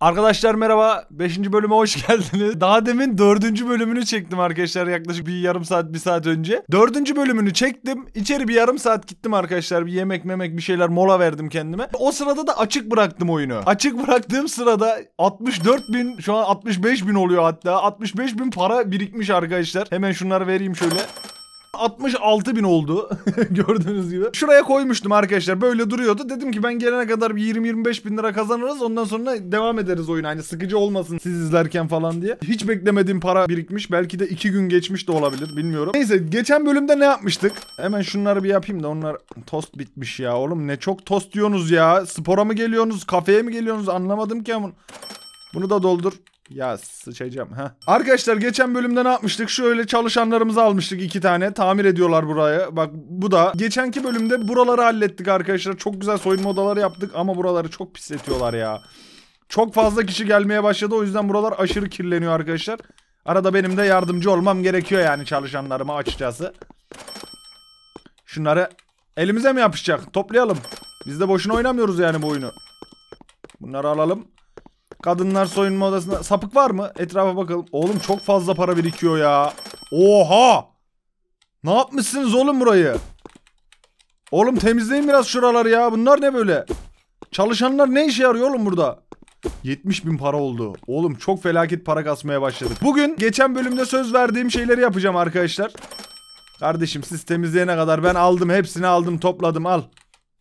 Arkadaşlar merhaba. 5. bölüme hoş geldiniz. Daha demin 4. bölümünü çektim arkadaşlar yaklaşık bir yarım saat bir saat önce. 4. bölümünü çektim. İçeri bir yarım saat gittim arkadaşlar. Bir yemek memek bir şeyler mola verdim kendime. O sırada da açık bıraktım oyunu. Açık bıraktığım sırada 64 bin şu an 65 bin oluyor hatta. 65 bin para birikmiş arkadaşlar. Hemen şunları vereyim şöyle. 66 bin oldu gördüğünüz gibi. Şuraya koymuştum arkadaşlar böyle duruyordu. Dedim ki ben gelene kadar bir 20-25 bin lira kazanırız ondan sonra devam ederiz oyun. Hani sıkıcı olmasın siz izlerken falan diye. Hiç beklemediğim para birikmiş. Belki de 2 gün geçmiş de olabilir bilmiyorum. Neyse geçen bölümde ne yapmıştık? Hemen şunları bir yapayım da onlar tost bitmiş ya oğlum. Ne çok tost diyorsunuz ya. Spora mı geliyorsunuz kafeye mi geliyorsunuz anlamadım ki. Bunu, bunu da doldur. Ya sıçacağım ha. Arkadaşlar geçen bölümde ne yapmıştık? Şöyle çalışanlarımızı almıştık iki tane. Tamir ediyorlar buraya. Bak bu da. Geçenki bölümde buraları hallettik arkadaşlar. Çok güzel soyunma odaları yaptık ama buraları çok pisletiyorlar ya. Çok fazla kişi gelmeye başladı. O yüzden buralar aşırı kirleniyor arkadaşlar. Arada benim de yardımcı olmam gerekiyor yani çalışanlarıma açıkçası. Şunları elimize mi yapışacak? Toplayalım. Biz de boşuna oynamıyoruz yani bu oyunu. Bunları alalım. Kadınlar soyunma odasında. Sapık var mı? Etrafa bakalım. Oğlum çok fazla para birikiyor ya. Oha! Ne yapmışsınız oğlum burayı? Oğlum temizleyin biraz şuraları ya. Bunlar ne böyle? Çalışanlar ne işe yarıyor oğlum burada? 70 bin para oldu. Oğlum çok felaket para kasmaya başladık. Bugün geçen bölümde söz verdiğim şeyleri yapacağım arkadaşlar. Kardeşim siz temizleyene kadar ben aldım hepsini aldım topladım al.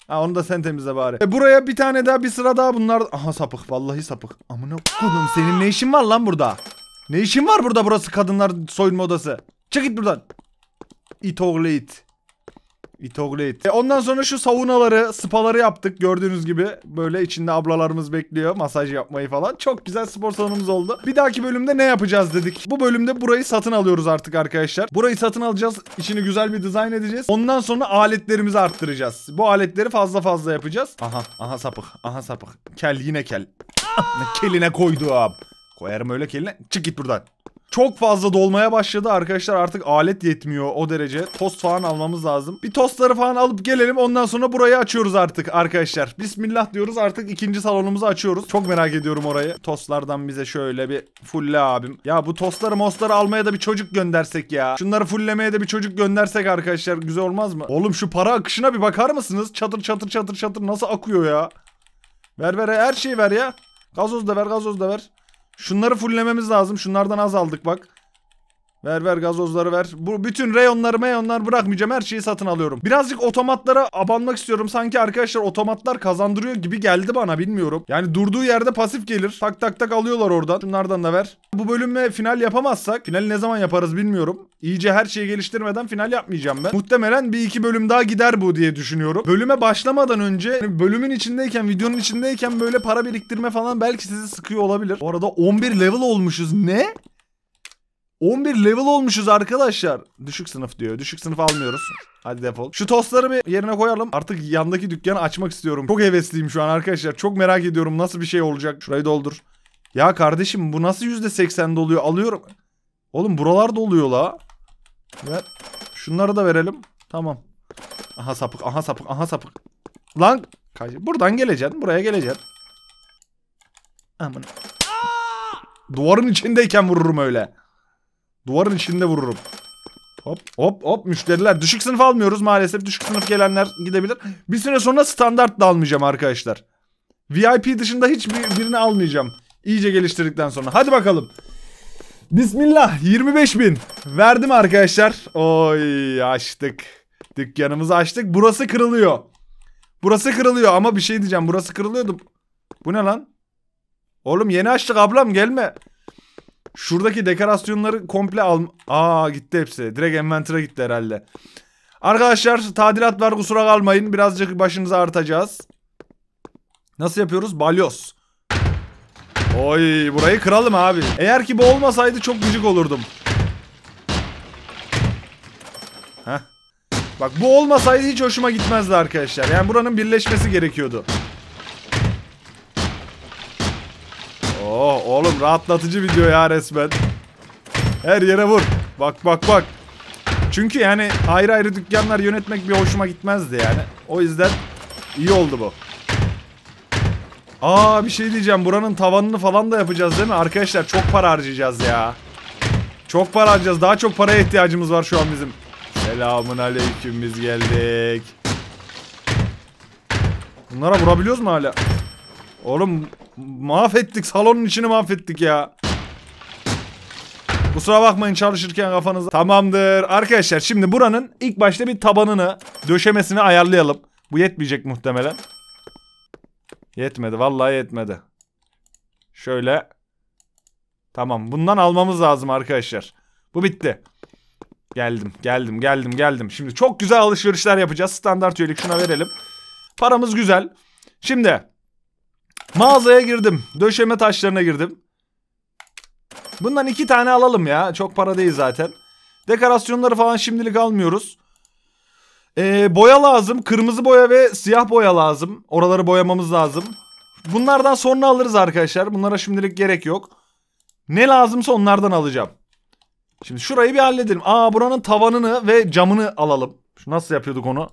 Ha onu da sen temizle bari. E buraya bir tane daha bir sıra daha bunlar. Aha sapık vallahi sapık. Amına kodum senin ne işin var lan burada? Ne işin var burada burası kadınlar soyunma odası? Çık git buradan. İt oğlu it. Itoglate. E ondan sonra şu savunaları, spaları yaptık gördüğünüz gibi. Böyle içinde ablalarımız bekliyor masaj yapmayı falan. Çok güzel spor salonumuz oldu. Bir dahaki bölümde ne yapacağız dedik. Bu bölümde burayı satın alıyoruz artık arkadaşlar. Burayı satın alacağız. İçini güzel bir dizayn edeceğiz. Ondan sonra aletlerimizi arttıracağız. Bu aletleri fazla fazla yapacağız. Aha, aha sapık, aha sapık. Kel yine kel. keline koydu ab. Koyarım öyle keline. Çık git buradan. Çok fazla dolmaya başladı arkadaşlar artık alet yetmiyor o derece. Tost falan almamız lazım. Bir tostları falan alıp gelelim ondan sonra burayı açıyoruz artık arkadaşlar. Bismillah diyoruz artık ikinci salonumuzu açıyoruz. Çok merak ediyorum orayı. Tostlardan bize şöyle bir fulle abim. Ya bu tostları mostları almaya da bir çocuk göndersek ya. Şunları fullemeye de bir çocuk göndersek arkadaşlar güzel olmaz mı? Oğlum şu para akışına bir bakar mısınız? Çatır çatır çatır çatır nasıl akıyor ya? Ver ver her şeyi ver ya. Gazoz da ver gazoz da ver. Şunları fulllememiz lazım. Şunlardan az aldık bak. Ver ver gazozları ver. Bu bütün reyonları meyonlar bırakmayacağım. Her şeyi satın alıyorum. Birazcık otomatlara abanmak istiyorum. Sanki arkadaşlar otomatlar kazandırıyor gibi geldi bana bilmiyorum. Yani durduğu yerde pasif gelir. Tak tak tak alıyorlar oradan. Şunlardan da ver. Bu bölümü final yapamazsak finali ne zaman yaparız bilmiyorum. İyice her şeyi geliştirmeden final yapmayacağım ben. Muhtemelen bir iki bölüm daha gider bu diye düşünüyorum. Bölüme başlamadan önce hani bölümün içindeyken videonun içindeyken böyle para biriktirme falan belki sizi sıkıyor olabilir. Bu arada 11 level olmuşuz. Ne? 11 level olmuşuz arkadaşlar. Düşük sınıf diyor. Düşük sınıf almıyoruz. Hadi defol. Şu tostları bir yerine koyalım. Artık yandaki dükkanı açmak istiyorum. Çok hevesliyim şu an arkadaşlar. Çok merak ediyorum nasıl bir şey olacak. Şurayı doldur. Ya kardeşim bu nasıl %80 doluyor? Alıyorum. Oğlum buralar doluyor la. Ver. Şunları da verelim. Tamam. Aha sapık, aha sapık, aha sapık. Lan buradan geleceksin, buraya geleceksin. Aman. Duvarın içindeyken vururum öyle. Duvarın içinde vururum. Hop hop hop müşteriler. Düşük sınıf almıyoruz maalesef. Düşük sınıf gelenler gidebilir. Bir süre sonra standart da almayacağım arkadaşlar. VIP dışında hiçbir birini almayacağım. İyice geliştirdikten sonra. Hadi bakalım. Bismillah 25 bin. Verdim arkadaşlar. Oy açtık. Dükkanımızı açtık. Burası kırılıyor. Burası kırılıyor ama bir şey diyeceğim. Burası kırılıyordu. Bu ne lan? Oğlum yeni açtık ablam gelme. Şuradaki dekorasyonları komple al... Aa gitti hepsi. Direkt envantere gitti herhalde. Arkadaşlar tadilat var kusura kalmayın. Birazcık başımıza artacağız. Nasıl yapıyoruz? Balyoz. Oy burayı kıralım abi. Eğer ki bu olmasaydı çok gıcık olurdum. Heh. Bak bu olmasaydı hiç hoşuma gitmezdi arkadaşlar. Yani buranın birleşmesi gerekiyordu. Oh oğlum rahatlatıcı video ya resmen. Her yere vur. Bak bak bak. Çünkü yani ayrı ayrı dükkanlar yönetmek bir hoşuma gitmezdi yani. O yüzden iyi oldu bu. Aa bir şey diyeceğim. Buranın tavanını falan da yapacağız değil mi? Arkadaşlar çok para harcayacağız ya. Çok para harcayacağız. Daha çok paraya ihtiyacımız var şu an bizim. Selamun aleyküm biz geldik. Bunlara vurabiliyoruz mu hala? Oğlum Mahvettik. Salonun içini mahvettik ya. Kusura bakmayın çalışırken kafanıza. Tamamdır. Arkadaşlar şimdi buranın ilk başta bir tabanını, döşemesini ayarlayalım. Bu yetmeyecek muhtemelen. Yetmedi. Vallahi yetmedi. Şöyle. Tamam. Bundan almamız lazım arkadaşlar. Bu bitti. Geldim. Geldim. Geldim. Geldim. Şimdi çok güzel alışverişler yapacağız. Standart üyelik şuna verelim. Paramız güzel. Şimdi Mağazaya girdim. Döşeme taşlarına girdim. Bundan iki tane alalım ya. Çok para değil zaten. Dekorasyonları falan şimdilik almıyoruz. Ee, boya lazım. Kırmızı boya ve siyah boya lazım. Oraları boyamamız lazım. Bunlardan sonra alırız arkadaşlar. Bunlara şimdilik gerek yok. Ne lazımsa onlardan alacağım. Şimdi şurayı bir halledelim. Aa buranın tavanını ve camını alalım. Şu nasıl yapıyorduk onu?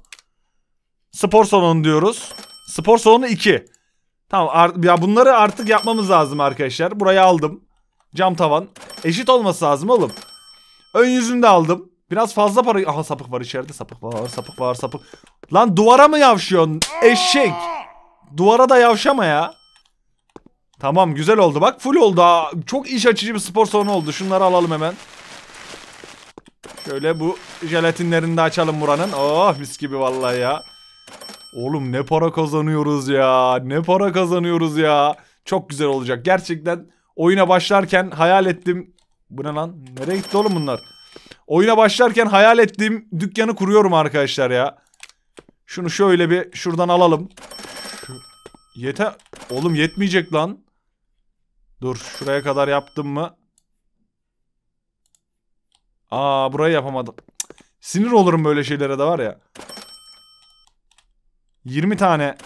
Spor salonu diyoruz. Spor salonu 2. Tamam ya bunları artık yapmamız lazım arkadaşlar. Burayı aldım. Cam tavan. Eşit olması lazım oğlum. Ön yüzünü de aldım. Biraz fazla para... Aha sapık var içeride. Sapık var, sapık var, sapık. Lan duvara mı yavşıyorsun? Eşek. Duvara da yavşama ya. Tamam güzel oldu. Bak full oldu. Ha. Çok iş açıcı bir spor salonu oldu. Şunları alalım hemen. Şöyle bu jelatinlerini de açalım buranın. Oh mis gibi vallahi ya. Oğlum ne para kazanıyoruz ya. Ne para kazanıyoruz ya. Çok güzel olacak. Gerçekten oyuna başlarken hayal ettim. Bu ne lan? Nereye gitti oğlum bunlar? Oyuna başlarken hayal ettiğim dükkanı kuruyorum arkadaşlar ya. Şunu şöyle bir şuradan alalım. Şu... Yeter. Oğlum yetmeyecek lan. Dur şuraya kadar yaptım mı? Aa burayı yapamadım. Sinir olurum böyle şeylere de var ya. 20 tane.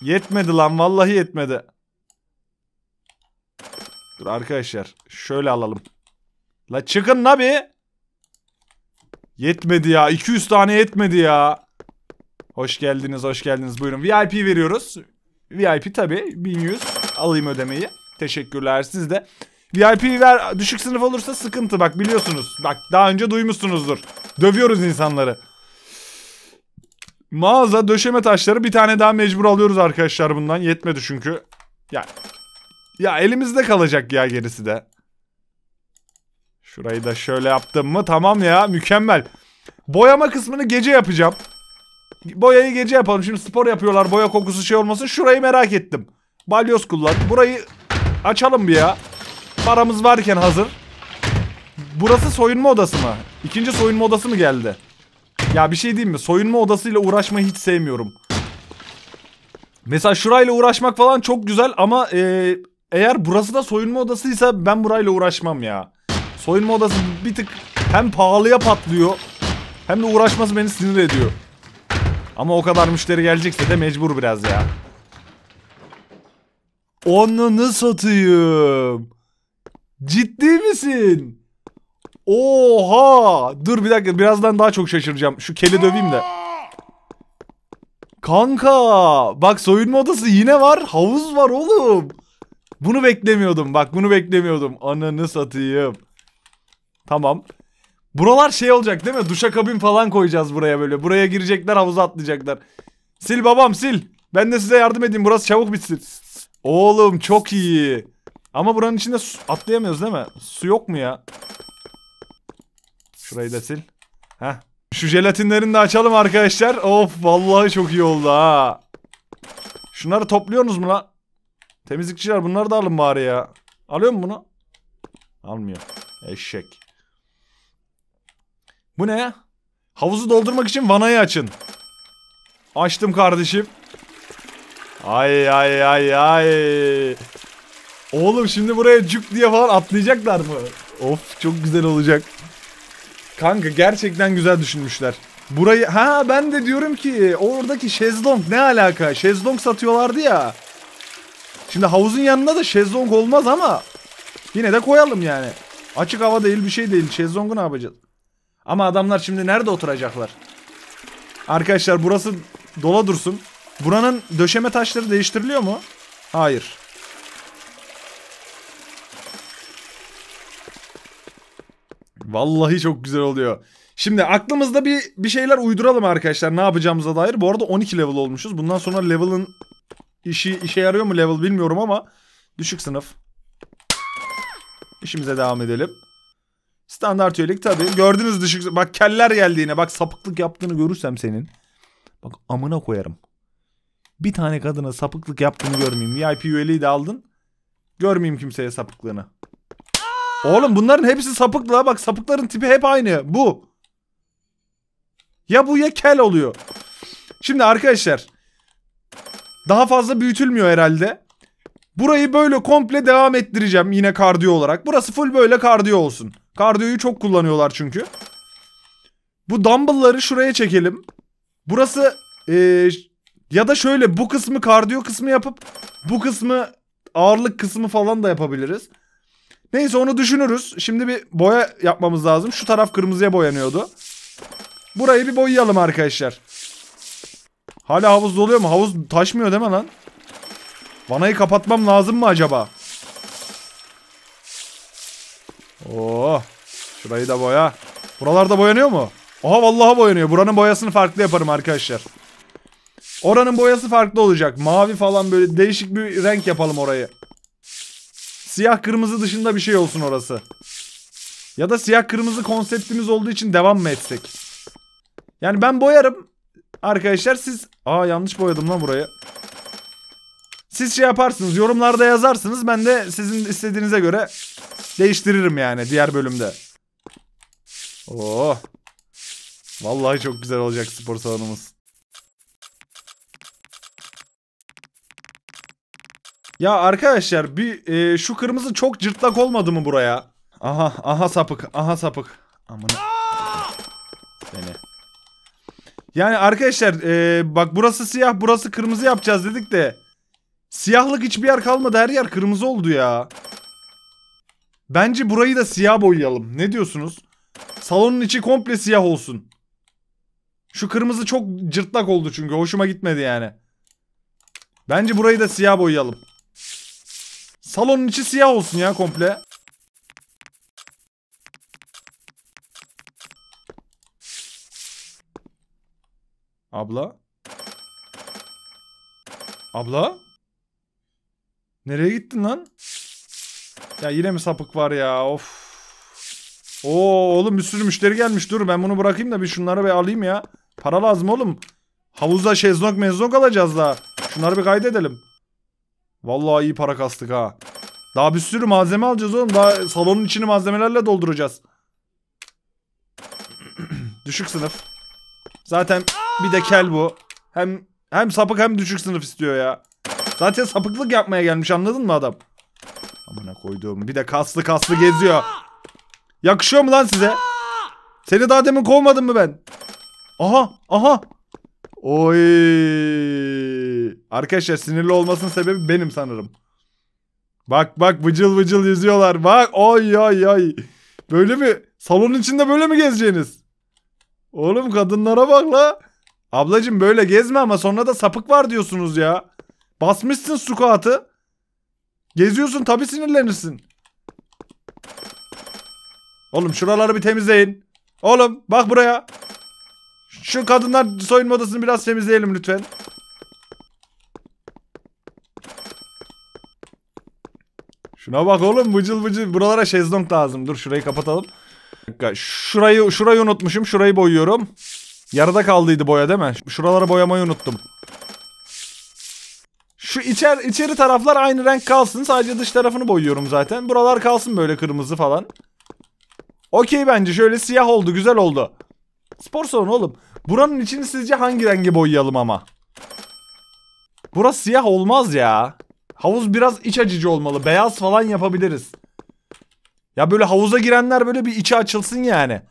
Yetmedi lan vallahi yetmedi. Dur arkadaşlar şöyle alalım. La çıkın la bir. Yetmedi ya 200 tane yetmedi ya. Hoş geldiniz hoş geldiniz buyurun. VIP veriyoruz. VIP tabi 1100 alayım ödemeyi. Teşekkürler siz de. VIP ver düşük sınıf olursa sıkıntı bak biliyorsunuz. Bak daha önce duymuşsunuzdur. Dövüyoruz insanları. Mağaza döşeme taşları bir tane daha mecbur alıyoruz arkadaşlar bundan. Yetmedi çünkü. Ya, ya elimizde kalacak ya gerisi de. Şurayı da şöyle yaptım mı tamam ya mükemmel. Boyama kısmını gece yapacağım. Boyayı gece yapalım. Şimdi spor yapıyorlar boya kokusu şey olmasın. Şurayı merak ettim. Balyoz kullan. Burayı açalım bir ya. Paramız varken hazır. Burası soyunma odası mı? İkinci soyunma odası mı geldi? Ya bir şey diyeyim mi? Soyunma odasıyla uğraşmayı hiç sevmiyorum. Mesela şurayla uğraşmak falan çok güzel ama e, eğer burası da soyunma odasıysa ben burayla uğraşmam ya. Soyunma odası bir tık hem pahalıya patlıyor hem de uğraşması beni sinir ediyor. Ama o kadar müşteri gelecekse de mecbur biraz ya. Onunu satayım. Ciddi misin? Oha! Dur bir dakika birazdan daha çok şaşıracağım. Şu keli döveyim de. Kanka! Bak soyunma odası yine var. Havuz var oğlum. Bunu beklemiyordum. Bak bunu beklemiyordum. Ananı satayım. Tamam. Buralar şey olacak değil mi? Duşa kabin falan koyacağız buraya böyle. Buraya girecekler havuza atlayacaklar. Sil babam sil. Ben de size yardım edeyim. Burası çabuk bitsin. Oğlum çok iyi. Ama buranın içinde atlayamıyoruz değil mi? Su yok mu ya? Şurayı da sil. Heh. Şu jelatinlerini de açalım arkadaşlar. Of vallahi çok iyi oldu ha. Şunları topluyorsunuz mu lan? Temizlikçiler bunları da alın bari ya. Alıyor mu bunu? Almıyor. Eşek. Bu ne ya? Havuzu doldurmak için vanayı açın. Açtım kardeşim. Ay ay ay ay. Oğlum şimdi buraya cuk diye falan atlayacaklar mı? Of çok güzel olacak. Kanka gerçekten güzel düşünmüşler. Burayı ha ben de diyorum ki e, oradaki şezlong ne alaka? Şezlong satıyorlardı ya. Şimdi havuzun yanında da şezlong olmaz ama yine de koyalım yani. Açık hava değil bir şey değil. Şezlongu ne yapacağız? Ama adamlar şimdi nerede oturacaklar? Arkadaşlar burası dola dursun. Buranın döşeme taşları değiştiriliyor mu? Hayır. Vallahi çok güzel oluyor. Şimdi aklımızda bir bir şeyler uyduralım arkadaşlar ne yapacağımıza dair. Bu arada 12 level olmuşuz. Bundan sonra level'ın işi işe yarıyor mu level bilmiyorum ama düşük sınıf. İşimize devam edelim. Standart üyelik tabii. Gördünüz düşük bak keller geldiğine bak sapıklık yaptığını görürsem senin. Bak amına koyarım. Bir tane kadına sapıklık yaptığını görmeyeyim. VIP üyeliği de aldın. Görmeyeyim kimseye sapıklığını. Oğlum bunların hepsi sapıklığa bak. Sapıkların tipi hep aynı. Bu. Ya bu ya kel oluyor. Şimdi arkadaşlar. Daha fazla büyütülmüyor herhalde. Burayı böyle komple devam ettireceğim yine kardiyo olarak. Burası full böyle kardiyo olsun. Kardiyoyu çok kullanıyorlar çünkü. Bu dumbbellları şuraya çekelim. Burası ee, ya da şöyle bu kısmı kardiyo kısmı yapıp bu kısmı ağırlık kısmı falan da yapabiliriz. Neyse onu düşünürüz. Şimdi bir boya yapmamız lazım. Şu taraf kırmızıya boyanıyordu. Burayı bir boyayalım arkadaşlar. Hala havuz doluyor mu? Havuz taşmıyor değil mi lan? Vanayı kapatmam lazım mı acaba? Oo. Şurayı da boya. Buralarda boyanıyor mu? Oha vallahi boyanıyor. Buranın boyasını farklı yaparım arkadaşlar. Oranın boyası farklı olacak. Mavi falan böyle değişik bir renk yapalım orayı. Siyah kırmızı dışında bir şey olsun orası. Ya da siyah kırmızı konseptimiz olduğu için devam mı etsek? Yani ben boyarım. Arkadaşlar siz... Aa yanlış boyadım lan burayı. Siz şey yaparsınız. Yorumlarda yazarsınız. Ben de sizin istediğinize göre değiştiririm yani diğer bölümde. Oo. Vallahi çok güzel olacak spor salonumuz. Ya arkadaşlar bir e, şu kırmızı çok cırtlak olmadı mı buraya? Aha aha sapık aha sapık. Amına. Seni. Yani arkadaşlar e, bak burası siyah burası kırmızı yapacağız dedik de. Siyahlık hiçbir yer kalmadı her yer kırmızı oldu ya. Bence burayı da siyah boyayalım. Ne diyorsunuz? Salonun içi komple siyah olsun. Şu kırmızı çok cırtlak oldu çünkü. Hoşuma gitmedi yani. Bence burayı da siyah boyayalım. Salonun içi siyah olsun ya komple. Abla? Abla? Nereye gittin lan? Ya yine mi sapık var ya? Of. Oo oğlum bir sürü müşteri gelmiş. Dur ben bunu bırakayım da bir şunları bir alayım ya. Para lazım oğlum. Havuzda şezlong mezlong alacağız daha. Şunları bir kaydedelim. Vallahi iyi para kastık ha. Daha bir sürü malzeme alacağız oğlum. Daha salonun içini malzemelerle dolduracağız. düşük sınıf. Zaten bir de kel bu. Hem hem sapık hem düşük sınıf istiyor ya. Zaten sapıklık yapmaya gelmiş anladın mı adam? Amına koyduğum. Bir de kaslı kaslı geziyor. Yakışıyor mu lan size? Seni daha demin kovmadım mı ben? Aha aha. Oy. Arkadaşlar sinirli olmasının sebebi benim sanırım. Bak bak vıcıl vıcıl yüzüyorlar. Bak oy oy oy. Böyle mi? Salonun içinde böyle mi gezeceğiniz? Oğlum kadınlara bak la. Ablacım böyle gezme ama sonra da sapık var diyorsunuz ya. Basmışsın sukatı. Geziyorsun tabi sinirlenirsin. Oğlum şuraları bir temizleyin. Oğlum bak buraya. Şu kadınlar soyunma odasını biraz temizleyelim lütfen. Şuna bak oğlum bıcıl bıcıl. Buralara şezlong lazım. Dur şurayı kapatalım. Şurayı şurayı unutmuşum. Şurayı boyuyorum. Yarıda kaldıydı boya değil mi? Şuraları boyamayı unuttum. Şu içer içeri taraflar aynı renk kalsın. Sadece dış tarafını boyuyorum zaten. Buralar kalsın böyle kırmızı falan. Okey bence şöyle siyah oldu. Güzel oldu. Spor salonu oğlum. Buranın içini sizce hangi rengi boyayalım ama? Burası siyah olmaz ya. Havuz biraz iç acıcı olmalı. Beyaz falan yapabiliriz. Ya böyle havuza girenler böyle bir içi açılsın yani.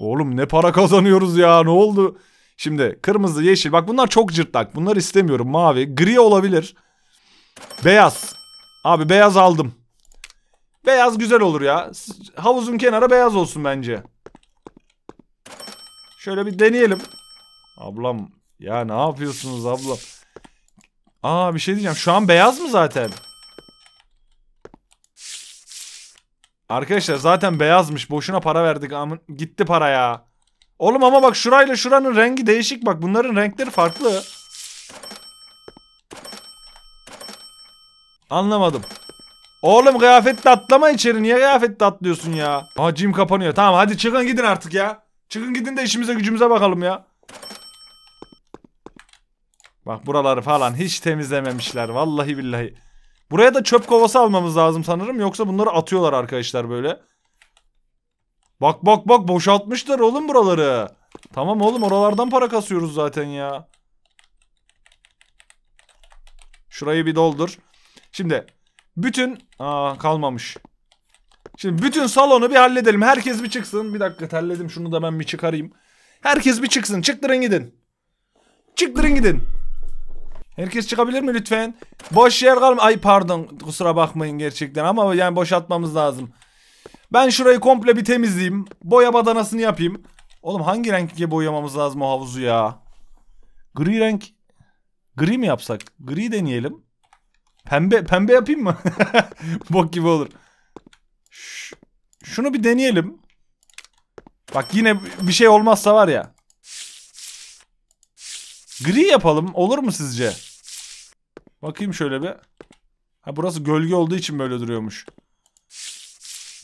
Oğlum ne para kazanıyoruz ya ne oldu? Şimdi kırmızı, yeşil. Bak bunlar çok cırtlak. Bunlar istemiyorum. Mavi. Gri olabilir. Beyaz. Abi beyaz aldım. Beyaz güzel olur ya. Havuzun kenara beyaz olsun bence. Şöyle bir deneyelim. Ablam ya ne yapıyorsunuz ablam? Aa bir şey diyeceğim. Şu an beyaz mı zaten? Arkadaşlar zaten beyazmış. Boşuna para verdik. Amın gitti para ya. Oğlum ama bak şurayla şuranın rengi değişik bak. Bunların renkleri farklı. Anlamadım. Oğlum kıyafetle atlama içeri. Niye kıyafetle atlıyorsun ya? Aa cim kapanıyor. Tamam hadi çıkın gidin artık ya. Çıkın gidin de işimize gücümüze bakalım ya. Bak buraları falan hiç temizlememişler. Vallahi billahi. Buraya da çöp kovası almamız lazım sanırım. Yoksa bunları atıyorlar arkadaşlar böyle. Bak bak bak boşaltmışlar oğlum buraları. Tamam oğlum oralardan para kasıyoruz zaten ya. Şurayı bir doldur. Şimdi bütün... Aa kalmamış. Şimdi bütün salonu bir halledelim. Herkes bir çıksın. Bir dakika terledim şunu da ben bir çıkarayım. Herkes bir çıksın. Çıktırın gidin. Çıktırın gidin. Herkes çıkabilir mi lütfen? Boş yer kalm. Ay pardon kusura bakmayın gerçekten ama yani boşaltmamız lazım. Ben şurayı komple bir temizleyeyim. Boya badanasını yapayım. Oğlum hangi renkle boyamamız lazım o havuzu ya? Gri renk. Gri mi yapsak? Gri deneyelim. Pembe pembe yapayım mı? Bok gibi olur. Şunu bir deneyelim. Bak yine bir şey olmazsa var ya. Gri yapalım. Olur mu sizce? Bakayım şöyle bir. Ha burası gölge olduğu için böyle duruyormuş.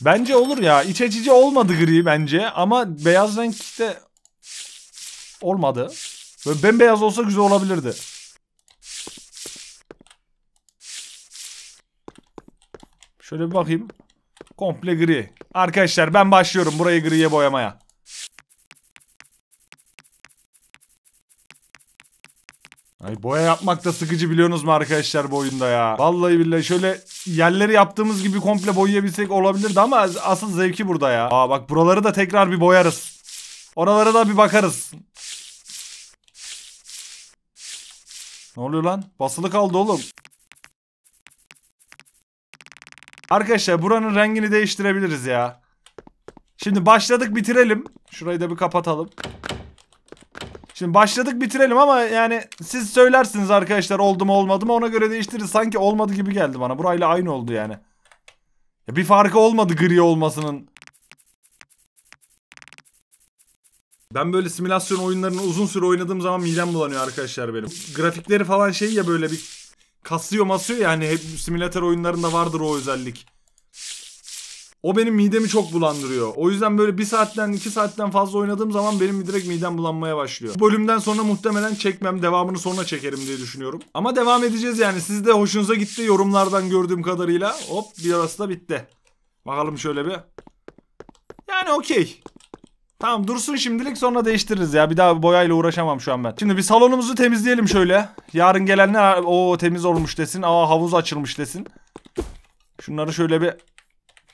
Bence olur ya. İç açıcı olmadı gri bence ama beyaz renkte olmadı. Böyle bembeyaz olsa güzel olabilirdi. Şöyle bir bakayım. Komple gri. Arkadaşlar ben başlıyorum burayı griye boyamaya. Ay boya yapmak da sıkıcı biliyorsunuz mu arkadaşlar bu oyunda ya. Vallahi billahi şöyle yerleri yaptığımız gibi komple boyayabilsek olabilirdi ama asıl zevki burada ya. Aa bak buraları da tekrar bir boyarız. Oralara da bir bakarız. Ne oluyor lan? Basılı kaldı oğlum. Arkadaşlar buranın rengini değiştirebiliriz ya. Şimdi başladık bitirelim. Şurayı da bir kapatalım. Şimdi başladık bitirelim ama yani siz söylersiniz arkadaşlar oldu mu olmadı mı ona göre değiştiririz. Sanki olmadı gibi geldi bana. Burayla aynı oldu yani. Ya bir farkı olmadı gri olmasının. Ben böyle simülasyon oyunlarını uzun süre oynadığım zaman midem bulanıyor arkadaşlar benim. Grafikleri falan şey ya böyle bir kasıyor masıyor yani hep simülatör oyunlarında vardır o özellik. O benim midemi çok bulandırıyor. O yüzden böyle bir saatten iki saatten fazla oynadığım zaman benim direkt midem bulanmaya başlıyor. Bu bölümden sonra muhtemelen çekmem. Devamını sonra çekerim diye düşünüyorum. Ama devam edeceğiz yani. Siz de hoşunuza gitti yorumlardan gördüğüm kadarıyla. Hop bir arası da bitti. Bakalım şöyle bir. Yani okey. Tamam dursun şimdilik sonra değiştiririz ya. Bir daha boyayla uğraşamam şu an ben. Şimdi bir salonumuzu temizleyelim şöyle. Yarın gelenler o temiz olmuş desin. Aa havuz açılmış desin. Şunları şöyle bir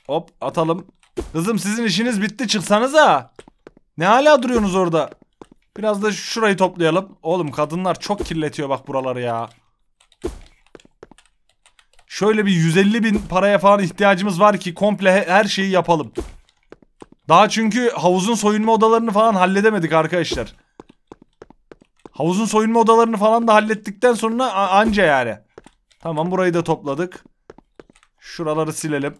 Hop atalım. Kızım sizin işiniz bitti çıksanıza. Ne hala duruyorsunuz orada? Biraz da şurayı toplayalım. Oğlum kadınlar çok kirletiyor bak buraları ya. Şöyle bir 150 bin paraya falan ihtiyacımız var ki komple her şeyi yapalım. Daha çünkü havuzun soyunma odalarını falan halledemedik arkadaşlar. Havuzun soyunma odalarını falan da hallettikten sonra anca yani. Tamam burayı da topladık. Şuraları silelim.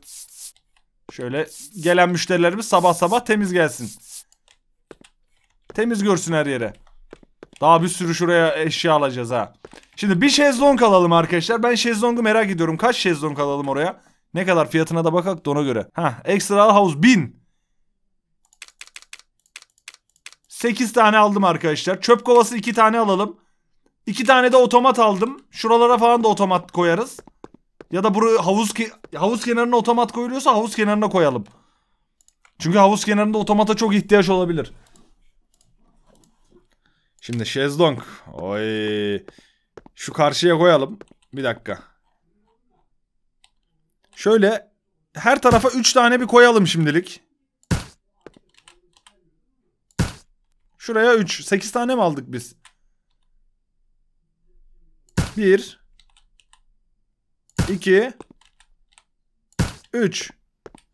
Şöyle gelen müşterilerimiz sabah sabah temiz gelsin. Temiz görsün her yere. Daha bir sürü şuraya eşya alacağız ha. Şimdi bir şezlong alalım arkadaşlar. Ben şezlongu merak ediyorum. Kaç şezlong alalım oraya? Ne kadar fiyatına da bakak da ona göre. Ha, ekstra house 1000. 8 tane aldım arkadaşlar. Çöp kovası 2 tane alalım. 2 tane de otomat aldım. Şuralara falan da otomat koyarız. Ya da buraya havuz ki havuz kenarına otomat koyuluyorsa havuz kenarına koyalım. Çünkü havuz kenarında otomata çok ihtiyaç olabilir. Şimdi şezlong. Oy. Şu karşıya koyalım. Bir dakika. Şöyle her tarafa 3 tane bir koyalım şimdilik. Şuraya 3. 8 tane mi aldık biz? 1 2 3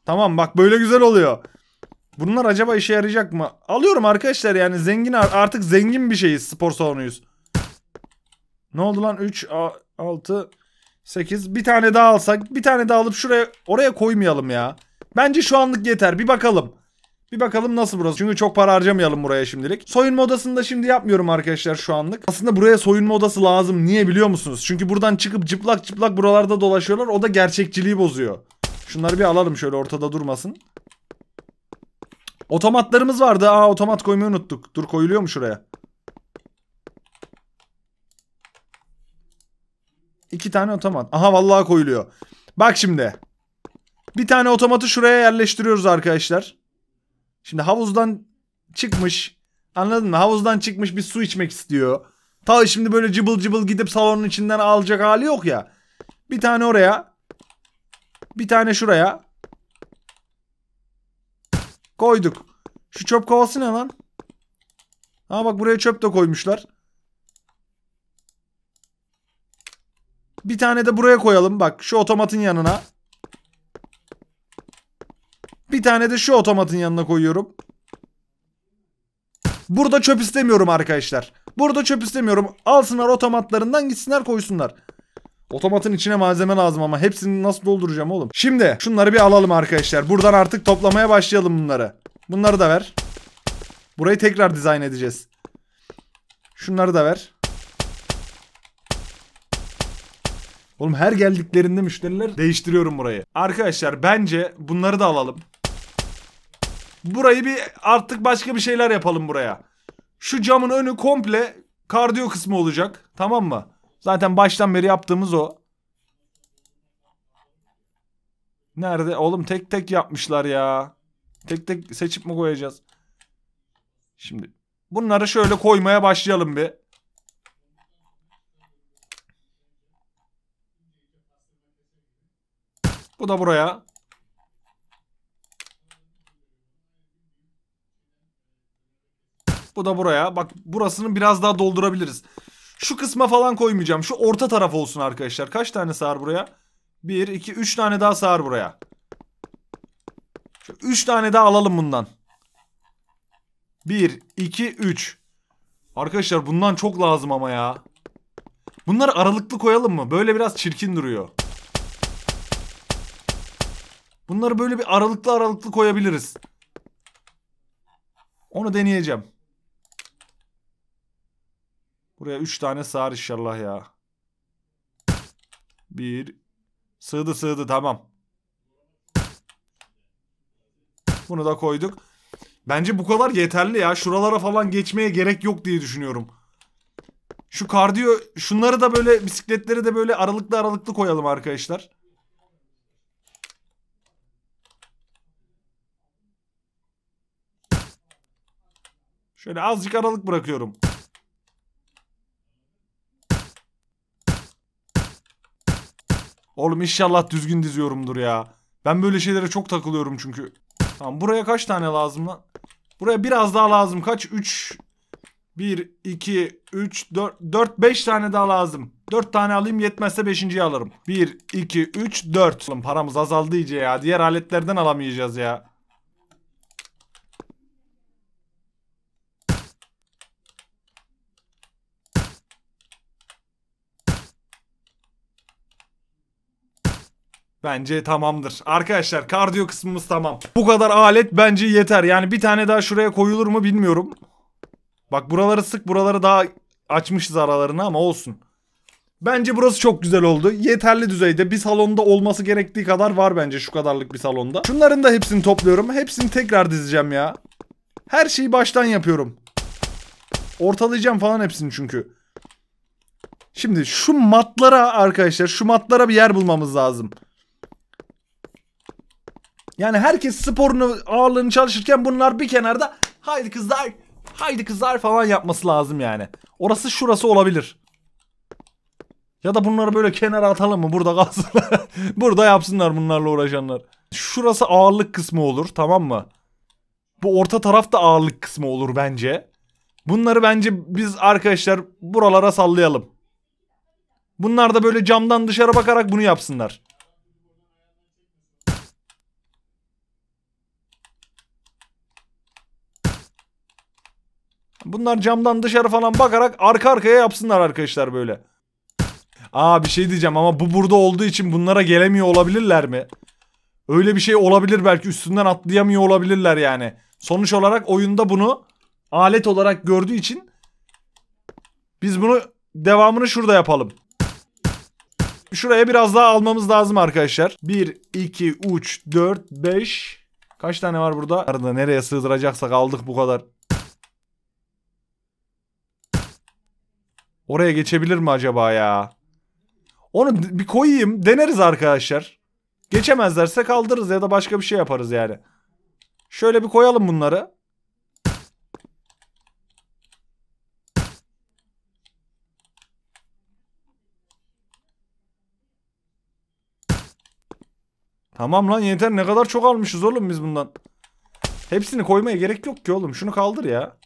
Tamam bak böyle güzel oluyor. Bunlar acaba işe yarayacak mı? Alıyorum arkadaşlar yani zengin artık zengin bir şeyiz spor salonuyuz. Ne oldu lan 3 6 8 bir tane daha alsak bir tane daha alıp şuraya oraya koymayalım ya. Bence şu anlık yeter bir bakalım. Bir bakalım nasıl burası. Çünkü çok para harcamayalım buraya şimdilik. Soyunma odasını da şimdi yapmıyorum arkadaşlar şu anlık. Aslında buraya soyunma odası lazım. Niye biliyor musunuz? Çünkü buradan çıkıp cıplak cıplak buralarda dolaşıyorlar. O da gerçekçiliği bozuyor. Şunları bir alalım şöyle ortada durmasın. Otomatlarımız vardı. Aa otomat koymayı unuttuk. Dur koyuluyor mu şuraya? İki tane otomat. Aha vallahi koyuluyor. Bak şimdi. Bir tane otomatı şuraya yerleştiriyoruz arkadaşlar. Şimdi havuzdan çıkmış. Anladın mı? Havuzdan çıkmış bir su içmek istiyor. Ta şimdi böyle cıbıl cıbıl gidip salonun içinden alacak hali yok ya. Bir tane oraya. Bir tane şuraya. Koyduk. Şu çöp kovası ne lan? Ha bak buraya çöp de koymuşlar. Bir tane de buraya koyalım. Bak şu otomatın yanına. Bir tane de şu otomatın yanına koyuyorum. Burada çöp istemiyorum arkadaşlar. Burada çöp istemiyorum. Alsınlar otomatlarından gitsinler koysunlar. Otomatın içine malzeme lazım ama hepsini nasıl dolduracağım oğlum? Şimdi şunları bir alalım arkadaşlar. Buradan artık toplamaya başlayalım bunları. Bunları da ver. Burayı tekrar dizayn edeceğiz. Şunları da ver. Oğlum her geldiklerinde müşteriler değiştiriyorum burayı. Arkadaşlar bence bunları da alalım. Burayı bir artık başka bir şeyler yapalım buraya. Şu camın önü komple kardiyo kısmı olacak. Tamam mı? Zaten baştan beri yaptığımız o. Nerede? Oğlum tek tek yapmışlar ya. Tek tek seçip mi koyacağız? Şimdi bunları şöyle koymaya başlayalım bir. Bu da buraya. Bu da buraya. Bak burasını biraz daha doldurabiliriz. Şu kısma falan koymayacağım. Şu orta taraf olsun arkadaşlar. Kaç tane sığar buraya? 1, 2, 3 tane daha sığar buraya. 3 tane daha alalım bundan. 1, 2, 3. Arkadaşlar bundan çok lazım ama ya. Bunları aralıklı koyalım mı? Böyle biraz çirkin duruyor. Bunları böyle bir aralıklı aralıklı koyabiliriz. Onu deneyeceğim. Buraya 3 tane sığar inşallah ya. Bir Sığdı sığdı tamam. Bunu da koyduk. Bence bu kadar yeterli ya. Şuralara falan geçmeye gerek yok diye düşünüyorum. Şu kardiyo şunları da böyle bisikletleri de böyle aralıklı aralıklı koyalım arkadaşlar. Şöyle azıcık aralık bırakıyorum. Oğlum inşallah düzgün diziyorumdur ya. Ben böyle şeylere çok takılıyorum çünkü. Tamam buraya kaç tane lazım lan? Buraya biraz daha lazım. Kaç? 3 1 2 3 4 4 5 tane daha lazım. 4 tane alayım yetmezse 5.yi alırım. 1 2 3 4. Paramız azaldı iyice ya. Diğer aletlerden alamayacağız ya. Bence tamamdır. Arkadaşlar kardiyo kısmımız tamam. Bu kadar alet bence yeter. Yani bir tane daha şuraya koyulur mu bilmiyorum. Bak buraları sık buraları daha açmışız aralarını ama olsun. Bence burası çok güzel oldu. Yeterli düzeyde bir salonda olması gerektiği kadar var bence şu kadarlık bir salonda. Şunların da hepsini topluyorum. Hepsini tekrar dizeceğim ya. Her şeyi baştan yapıyorum. Ortalayacağım falan hepsini çünkü. Şimdi şu matlara arkadaşlar şu matlara bir yer bulmamız lazım. Yani herkes sporunu ağırlığını çalışırken bunlar bir kenarda haydi kızlar haydi kızlar falan yapması lazım yani. Orası şurası olabilir. Ya da bunları böyle kenara atalım mı burada kalsınlar. burada yapsınlar bunlarla uğraşanlar. Şurası ağırlık kısmı olur tamam mı? Bu orta taraf da ağırlık kısmı olur bence. Bunları bence biz arkadaşlar buralara sallayalım. Bunlar da böyle camdan dışarı bakarak bunu yapsınlar. Bunlar camdan dışarı falan bakarak arka arkaya yapsınlar arkadaşlar böyle. Aa bir şey diyeceğim ama bu burada olduğu için bunlara gelemiyor olabilirler mi? Öyle bir şey olabilir belki üstünden atlayamıyor olabilirler yani. Sonuç olarak oyunda bunu alet olarak gördüğü için biz bunu devamını şurada yapalım. Şuraya biraz daha almamız lazım arkadaşlar. 1, 2, 3, 4, 5. Kaç tane var burada? Nereye sığdıracaksak aldık bu kadar. Oraya geçebilir mi acaba ya? Onu bir koyayım. Deneriz arkadaşlar. Geçemezlerse kaldırırız ya da başka bir şey yaparız yani. Şöyle bir koyalım bunları. Tamam lan yeter ne kadar çok almışız oğlum biz bundan. Hepsini koymaya gerek yok ki oğlum. Şunu kaldır ya.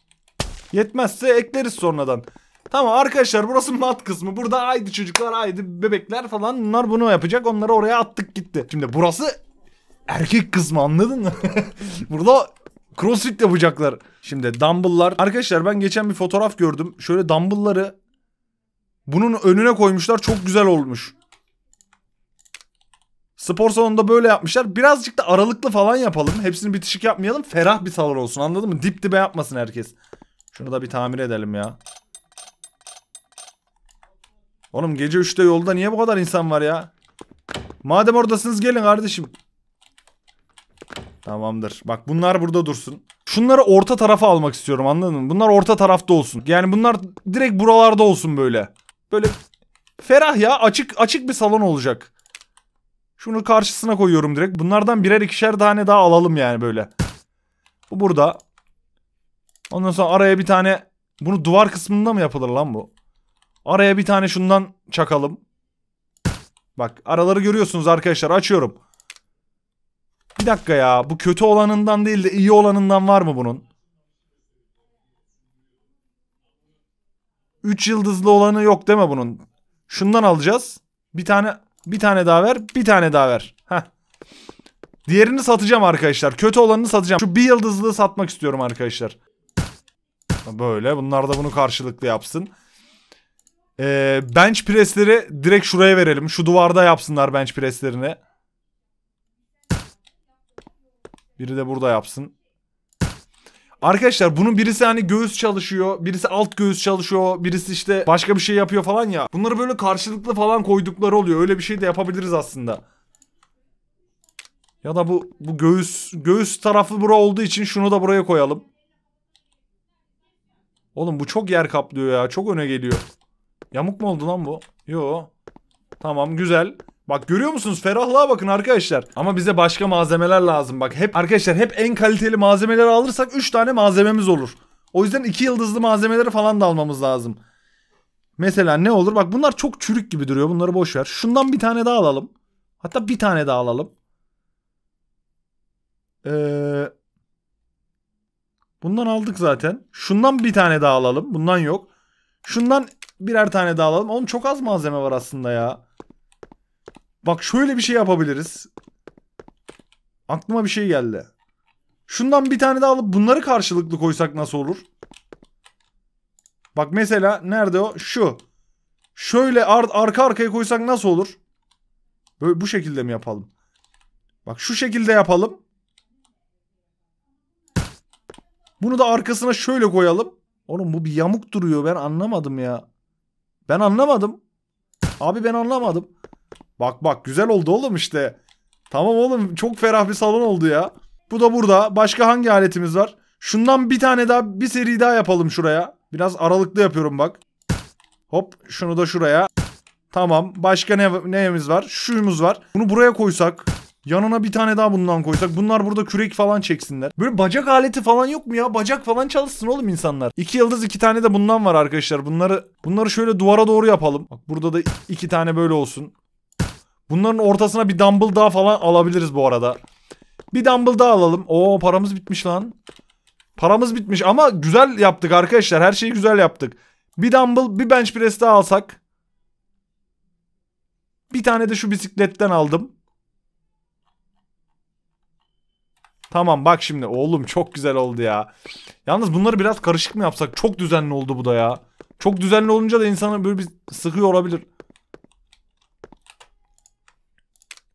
Yetmezse ekleriz sonradan. Tamam arkadaşlar burası mat kısmı. Burada aydı çocuklar aydı bebekler falan. Bunlar bunu yapacak. Onları oraya attık gitti. Şimdi burası erkek kısmı anladın mı? Burada crossfit yapacaklar. Şimdi dumbbell'lar. Arkadaşlar ben geçen bir fotoğraf gördüm. Şöyle dumbbell'ları bunun önüne koymuşlar. Çok güzel olmuş. Spor salonunda böyle yapmışlar. Birazcık da aralıklı falan yapalım. Hepsini bitişik yapmayalım. Ferah bir salon olsun anladın mı? Dip dibe yapmasın herkes. Şunu da bir tamir edelim ya. Oğlum gece 3'te yolda niye bu kadar insan var ya? Madem oradasınız gelin kardeşim. Tamamdır. Bak bunlar burada dursun. Şunları orta tarafa almak istiyorum anladın mı? Bunlar orta tarafta olsun. Yani bunlar direkt buralarda olsun böyle. Böyle ferah ya açık açık bir salon olacak. Şunu karşısına koyuyorum direkt. Bunlardan birer ikişer tane daha alalım yani böyle. Bu burada. Ondan sonra araya bir tane bunu duvar kısmında mı yapılır lan bu? Araya bir tane şundan çakalım. Bak araları görüyorsunuz arkadaşlar açıyorum. Bir dakika ya bu kötü olanından değil de iyi olanından var mı bunun? 3 yıldızlı olanı yok değil mi bunun? Şundan alacağız. Bir tane bir tane daha ver, bir tane daha ver. Heh. Diğerini satacağım arkadaşlar. Kötü olanını satacağım. Şu bir yıldızlı satmak istiyorum arkadaşlar. Böyle. Bunlar da bunu karşılıklı yapsın. Ee, bench pressleri direkt şuraya verelim. Şu duvarda yapsınlar bench presslerini. Biri de burada yapsın. Arkadaşlar bunun birisi hani göğüs çalışıyor, birisi alt göğüs çalışıyor, birisi işte başka bir şey yapıyor falan ya. Bunları böyle karşılıklı falan koydukları oluyor. Öyle bir şey de yapabiliriz aslında. Ya da bu bu göğüs göğüs tarafı bura olduğu için şunu da buraya koyalım. Oğlum bu çok yer kaplıyor ya. Çok öne geliyor. Yamuk mu oldu lan bu? Yo. Tamam güzel. Bak görüyor musunuz? Ferahlığa bakın arkadaşlar. Ama bize başka malzemeler lazım. Bak hep arkadaşlar hep en kaliteli malzemeleri alırsak 3 tane malzememiz olur. O yüzden 2 yıldızlı malzemeleri falan da almamız lazım. Mesela ne olur? Bak bunlar çok çürük gibi duruyor. Bunları boş ver. Şundan bir tane daha alalım. Hatta bir tane daha alalım. Ee, bundan aldık zaten. Şundan bir tane daha alalım. Bundan yok. Şundan Birer tane daha alalım. Onun çok az malzeme var aslında ya. Bak şöyle bir şey yapabiliriz. Aklıma bir şey geldi. Şundan bir tane daha alıp bunları karşılıklı koysak nasıl olur? Bak mesela nerede o? Şu. Şöyle ar arka arkaya koysak nasıl olur? Böyle bu şekilde mi yapalım? Bak şu şekilde yapalım. Bunu da arkasına şöyle koyalım. Oğlum bu bir yamuk duruyor ben anlamadım ya. Ben anlamadım. Abi ben anlamadım. Bak bak güzel oldu oğlum işte. Tamam oğlum çok ferah bir salon oldu ya. Bu da burada. Başka hangi aletimiz var? Şundan bir tane daha bir seri daha yapalım şuraya. Biraz aralıklı yapıyorum bak. Hop şunu da şuraya. Tamam. Başka ne, neyimiz var? Şuyumuz var. Bunu buraya koysak. Yanına bir tane daha bundan koysak. Bunlar burada kürek falan çeksinler. Böyle bacak aleti falan yok mu ya? Bacak falan çalışsın oğlum insanlar. İki yıldız iki tane de bundan var arkadaşlar. Bunları bunları şöyle duvara doğru yapalım. Bak burada da iki tane böyle olsun. Bunların ortasına bir dumbbell daha falan alabiliriz bu arada. Bir dumbbell daha alalım. Oo paramız bitmiş lan. Paramız bitmiş ama güzel yaptık arkadaşlar. Her şeyi güzel yaptık. Bir dumbbell bir bench press daha alsak. Bir tane de şu bisikletten aldım. Tamam bak şimdi oğlum çok güzel oldu ya. Yalnız bunları biraz karışık mı yapsak? Çok düzenli oldu bu da ya. Çok düzenli olunca da insanı böyle bir sıkıyor olabilir.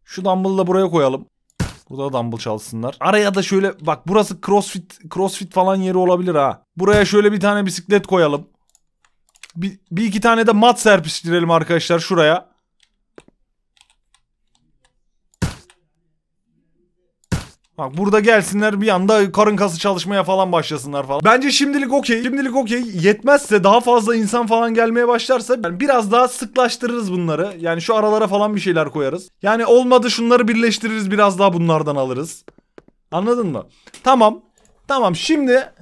Şu dumbbell'ı da buraya koyalım. Burada da dumbbell çalsınlar. Araya da şöyle bak burası crossfit crossfit falan yeri olabilir ha. Buraya şöyle bir tane bisiklet koyalım. Bir, bir iki tane de mat serpiştirelim arkadaşlar şuraya. Bak burada gelsinler bir anda karın kası çalışmaya falan başlasınlar falan. Bence şimdilik okey. Şimdilik okey. Yetmezse daha fazla insan falan gelmeye başlarsa yani biraz daha sıklaştırırız bunları. Yani şu aralara falan bir şeyler koyarız. Yani olmadı şunları birleştiririz biraz daha bunlardan alırız. Anladın mı? Tamam. Tamam şimdi.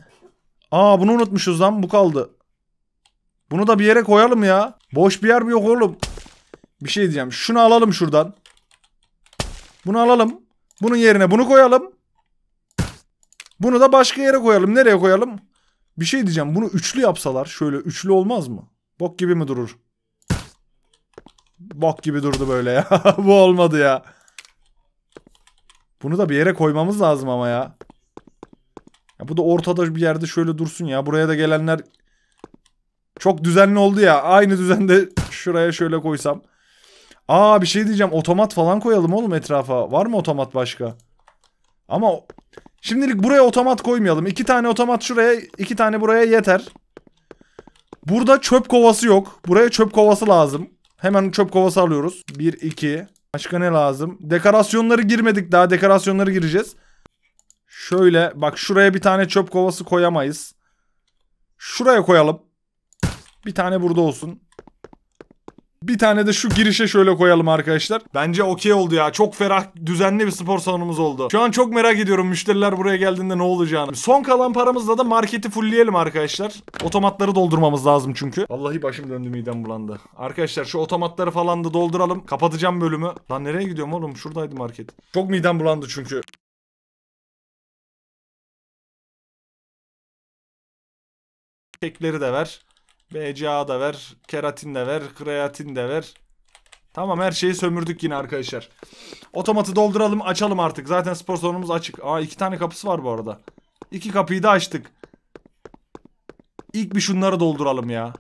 Aa bunu unutmuşuz lan bu kaldı. Bunu da bir yere koyalım ya. Boş bir yer mi yok oğlum? Bir şey diyeceğim. Şunu alalım şuradan. Bunu alalım. Bunun yerine bunu koyalım. Bunu da başka yere koyalım. Nereye koyalım? Bir şey diyeceğim. Bunu üçlü yapsalar şöyle üçlü olmaz mı? Bok gibi mi durur? Bok gibi durdu böyle ya. Bu olmadı ya. Bunu da bir yere koymamız lazım ama ya. ya. Bu da ortada bir yerde şöyle dursun ya. Buraya da gelenler çok düzenli oldu ya. Aynı düzende şuraya şöyle koysam. Aa bir şey diyeceğim. Otomat falan koyalım oğlum etrafa. Var mı otomat başka? Ama şimdilik buraya otomat koymayalım. İki tane otomat şuraya, iki tane buraya yeter. Burada çöp kovası yok. Buraya çöp kovası lazım. Hemen çöp kovası alıyoruz. 1, 2. Başka ne lazım? Dekorasyonları girmedik daha. Dekorasyonları gireceğiz. Şöyle bak şuraya bir tane çöp kovası koyamayız. Şuraya koyalım. Bir tane burada olsun. Bir tane de şu girişe şöyle koyalım arkadaşlar. Bence okey oldu ya. Çok ferah, düzenli bir spor salonumuz oldu. Şu an çok merak ediyorum müşteriler buraya geldiğinde ne olacağını. Son kalan paramızla da marketi fullleyelim arkadaşlar. Otomatları doldurmamız lazım çünkü. Vallahi başım döndü midem bulandı. Arkadaşlar şu otomatları falan da dolduralım. Kapatacağım bölümü. Lan nereye gidiyorum oğlum? Şuradaydı market. Çok midem bulandı çünkü. Kekleri de ver. BCA da ver. Keratin de ver. Kreatin de ver. Tamam her şeyi sömürdük yine arkadaşlar. Otomatı dolduralım açalım artık. Zaten spor salonumuz açık. Aa iki tane kapısı var bu arada. İki kapıyı da açtık. İlk bir şunları dolduralım ya.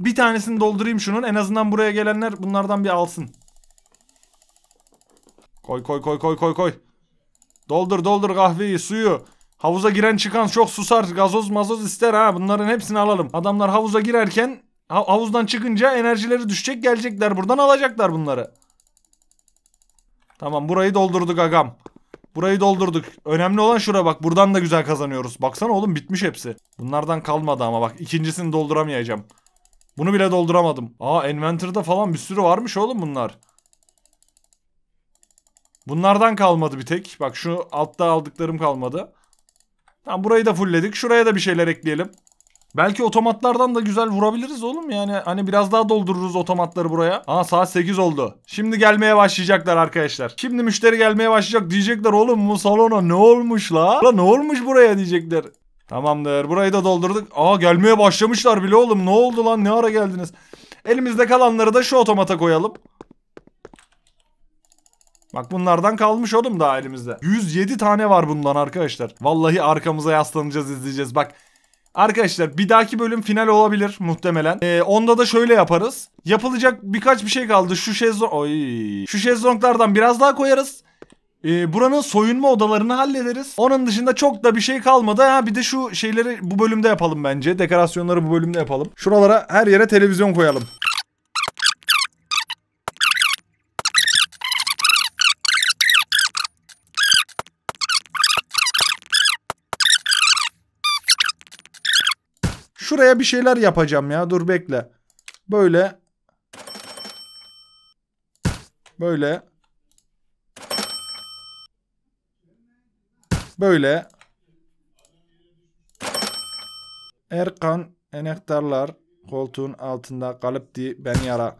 Bir tanesini doldurayım şunun. En azından buraya gelenler bunlardan bir alsın. Koy koy koy koy koy koy. Doldur doldur kahveyi suyu. Havuza giren çıkan çok susar. Gazoz mazoz ister ha. Bunların hepsini alalım. Adamlar havuza girerken havuzdan çıkınca enerjileri düşecek gelecekler. Buradan alacaklar bunları. Tamam burayı doldurduk agam. Burayı doldurduk. Önemli olan şura bak. Buradan da güzel kazanıyoruz. Baksana oğlum bitmiş hepsi. Bunlardan kalmadı ama bak. ikincisini dolduramayacağım. Bunu bile dolduramadım. Aa inventor'da falan bir sürü varmış oğlum bunlar. Bunlardan kalmadı bir tek. Bak şu altta aldıklarım kalmadı. Tamam burayı da fullledik. Şuraya da bir şeyler ekleyelim. Belki otomatlardan da güzel vurabiliriz oğlum yani. Hani biraz daha doldururuz otomatları buraya. Aa saat 8 oldu. Şimdi gelmeye başlayacaklar arkadaşlar. Şimdi müşteri gelmeye başlayacak. Diyecekler oğlum bu salona ne olmuş la? La ne olmuş buraya diyecekler. Tamamdır. Burayı da doldurduk. Aa gelmeye başlamışlar bile oğlum. Ne oldu lan? Ne ara geldiniz? Elimizde kalanları da şu otomata koyalım. Bak bunlardan kalmış oğlum daha elimizde. 107 tane var bundan arkadaşlar. Vallahi arkamıza yaslanacağız izleyeceğiz. Bak Arkadaşlar bir dahaki bölüm final olabilir muhtemelen. Ee, onda da şöyle yaparız. Yapılacak birkaç bir şey kaldı. Şu şezlong... Oy. Şu şezlonglardan biraz daha koyarız. Ee, buranın soyunma odalarını hallederiz. Onun dışında çok da bir şey kalmadı. Ha bir de şu şeyleri bu bölümde yapalım bence. Dekorasyonları bu bölümde yapalım. Şuralara her yere televizyon koyalım. Şuraya bir şeyler yapacağım ya. Dur bekle. Böyle. Böyle. Böyle. Erkan enektarlar koltuğun altında kalıp kalıpti ben yara.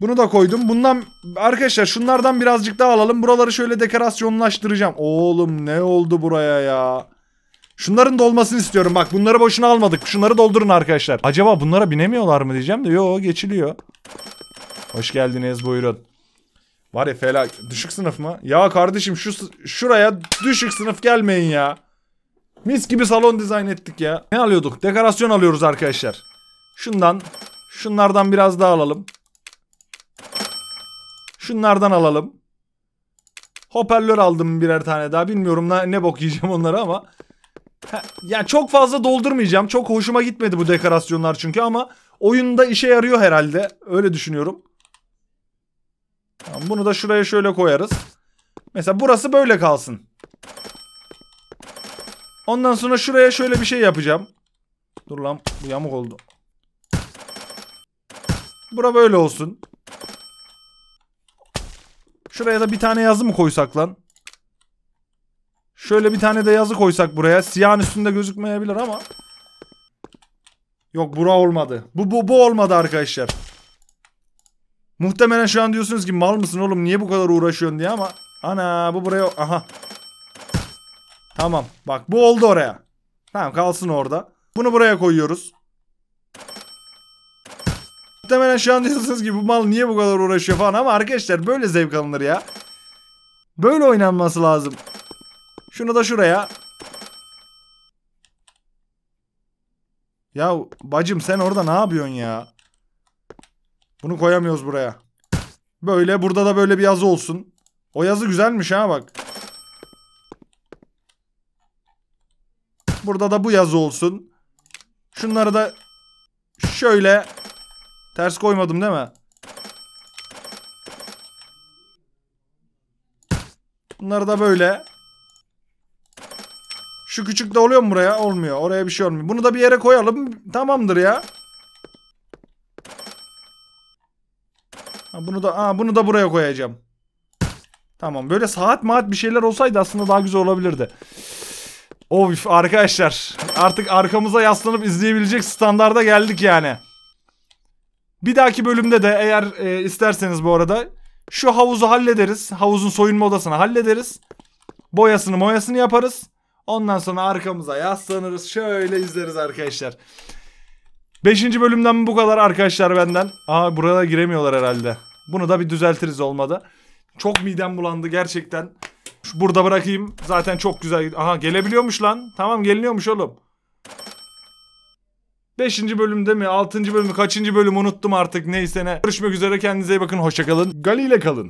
Bunu da koydum. Bundan arkadaşlar şunlardan birazcık daha alalım. Buraları şöyle dekorasyonlaştıracağım. Oğlum ne oldu buraya ya? Şunların da olmasını istiyorum. Bak bunları boşuna almadık. Şunları doldurun arkadaşlar. Acaba bunlara binemiyorlar mı diyeceğim de. Yo geçiliyor. Hoş geldiniz buyurun. Var ya felak. Düşük sınıf mı? Ya kardeşim şu şuraya düşük sınıf gelmeyin ya. Mis gibi salon dizayn ettik ya. Ne alıyorduk? Dekorasyon alıyoruz arkadaşlar. Şundan. Şunlardan biraz daha alalım. Şunlardan alalım. Hoparlör aldım birer tane daha. Bilmiyorum ne bok yiyeceğim onları ama. Ya yani çok fazla doldurmayacağım. Çok hoşuma gitmedi bu dekorasyonlar çünkü ama oyunda işe yarıyor herhalde. Öyle düşünüyorum. Tamam, bunu da şuraya şöyle koyarız. Mesela burası böyle kalsın. Ondan sonra şuraya şöyle bir şey yapacağım. Dur lan bu yamuk oldu. Bura böyle olsun. Şuraya da bir tane yazı mı koysak lan? Şöyle bir tane de yazı koysak buraya. Siyahın üstünde gözükmeyebilir ama. Yok bura olmadı. Bu, bu, bu olmadı arkadaşlar. Muhtemelen şu an diyorsunuz ki mal mısın oğlum niye bu kadar uğraşıyorsun diye ama. Ana bu buraya aha. Tamam bak bu oldu oraya. Tamam kalsın orada. Bunu buraya koyuyoruz. Muhtemelen şu an diyorsunuz ki bu mal niye bu kadar uğraşıyor falan ama arkadaşlar böyle zevk alınır ya. Böyle oynanması lazım. Şunu da şuraya. Ya bacım sen orada ne yapıyorsun ya? Bunu koyamıyoruz buraya. Böyle burada da böyle bir yazı olsun. O yazı güzelmiş ha bak. Burada da bu yazı olsun. Şunları da şöyle ters koymadım değil mi? Bunları da böyle şu küçük de oluyor mu buraya? Olmuyor. Oraya bir şey olmuyor. Bunu da bir yere koyalım. Tamamdır ya. Ha, bunu da aa, bunu da buraya koyacağım. Tamam. Böyle saat maat bir şeyler olsaydı aslında daha güzel olabilirdi. Of arkadaşlar. Artık arkamıza yaslanıp izleyebilecek standarda geldik yani. Bir dahaki bölümde de eğer e, isterseniz bu arada şu havuzu hallederiz. Havuzun soyunma odasını hallederiz. Boyasını moyasını yaparız. Ondan sonra arkamıza yaslanırız. Şöyle izleriz arkadaşlar. Beşinci bölümden bu kadar arkadaşlar benden. Aa burada giremiyorlar herhalde. Bunu da bir düzeltiriz olmadı. Çok midem bulandı gerçekten. Şu burada bırakayım. Zaten çok güzel. Aha gelebiliyormuş lan. Tamam geliniyormuş oğlum. Beşinci bölümde mi? Altıncı bölümü? Kaçıncı bölüm unuttum artık neyse ne. Görüşmek üzere kendinize iyi bakın. Hoşçakalın. Gali ile kalın.